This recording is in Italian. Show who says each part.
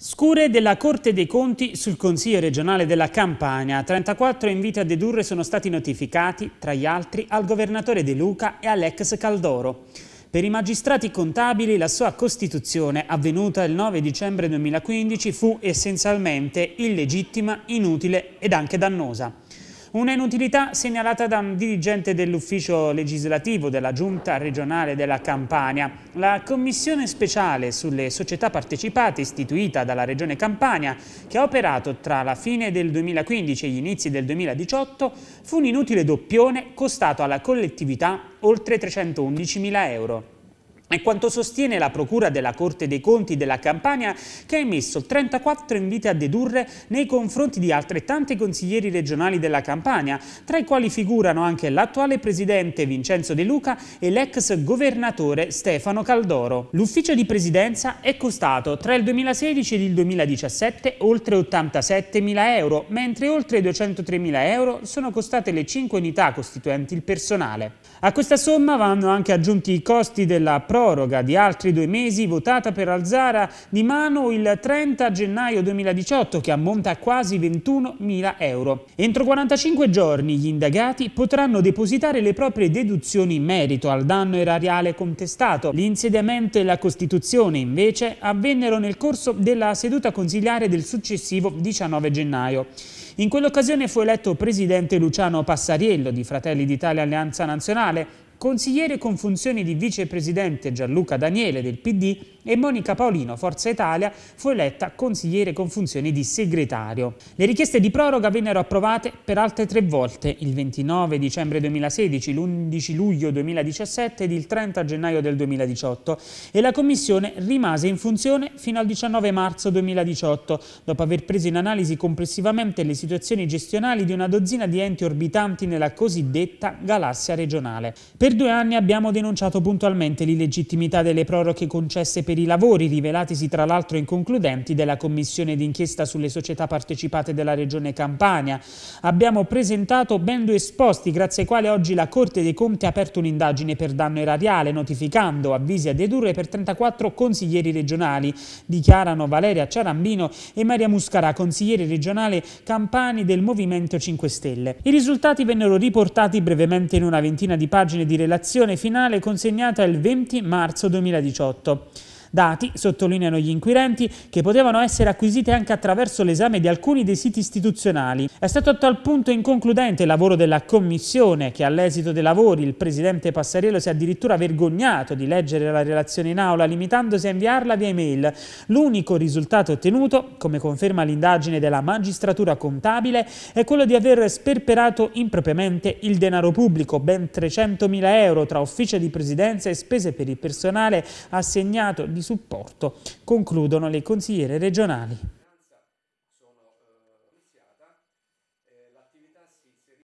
Speaker 1: Scure della Corte dei Conti sul Consiglio regionale della Campania. 34 inviti a dedurre sono stati notificati, tra gli altri, al governatore De Luca e all'ex Caldoro. Per i magistrati contabili la sua costituzione, avvenuta il 9 dicembre 2015, fu essenzialmente illegittima, inutile ed anche dannosa. Una inutilità segnalata da un dirigente dell'ufficio legislativo della Giunta regionale della Campania. La commissione speciale sulle società partecipate istituita dalla Regione Campania, che ha operato tra la fine del 2015 e gli inizi del 2018, fu un inutile doppione costato alla collettività oltre 311 mila euro. È quanto sostiene la Procura della Corte dei Conti della Campania che ha emesso 34 inviti a dedurre nei confronti di altrettanti consiglieri regionali della Campania, tra i quali figurano anche l'attuale presidente Vincenzo De Luca e l'ex governatore Stefano Caldoro. L'ufficio di presidenza è costato tra il 2016 ed il 2017 oltre 87 mila euro, mentre oltre 203 mila euro sono costate le 5 unità costituenti il personale. A questa somma vanno anche aggiunti i costi della propria proroga di altri due mesi votata per Alzara di mano il 30 gennaio 2018 che ammonta a quasi 21.000 euro. Entro 45 giorni gli indagati potranno depositare le proprie deduzioni in merito al danno erariale contestato. L'insediamento e la Costituzione invece avvennero nel corso della seduta consigliare del successivo 19 gennaio. In quell'occasione fu eletto presidente Luciano Passariello di Fratelli d'Italia Alleanza Nazionale, consigliere con funzioni di vicepresidente Gianluca Daniele del PD e Monica Paolino, Forza Italia, fu eletta consigliere con funzioni di segretario. Le richieste di proroga vennero approvate per altre tre volte, il 29 dicembre 2016, l'11 luglio 2017 ed il 30 gennaio del 2018 e la Commissione rimase in funzione fino al 19 marzo 2018, dopo aver preso in analisi complessivamente le situazioni gestionali di una dozzina di enti orbitanti nella cosiddetta galassia regionale. Per per due anni abbiamo denunciato puntualmente l'illegittimità delle proroghe concesse per i lavori, rivelatisi tra l'altro inconcludenti della commissione d'inchiesta sulle società partecipate della Regione Campania. Abbiamo presentato ben due esposti, grazie ai quali oggi la Corte dei Conti ha aperto un'indagine per danno erariale, notificando avvisi a dedurre per 34 consiglieri regionali, dichiarano Valeria Ciarambino e Maria Muscarà, consigliere regionale Campani del Movimento 5 Stelle. I risultati vennero riportati brevemente in una ventina di pagine di relazione finale consegnata il 20 marzo 2018. Dati, sottolineano gli inquirenti, che potevano essere acquisiti anche attraverso l'esame di alcuni dei siti istituzionali. È stato a tal punto inconcludente il lavoro della Commissione che all'esito dei lavori il Presidente Passarello si è addirittura vergognato di leggere la relazione in aula limitandosi a inviarla via email. L'unico risultato ottenuto, come conferma l'indagine della magistratura contabile, è quello di aver sperperato impropriamente il denaro pubblico, ben 300.000 euro tra ufficio di presidenza e spese per il personale assegnato di supporto, concludono le consigliere regionali.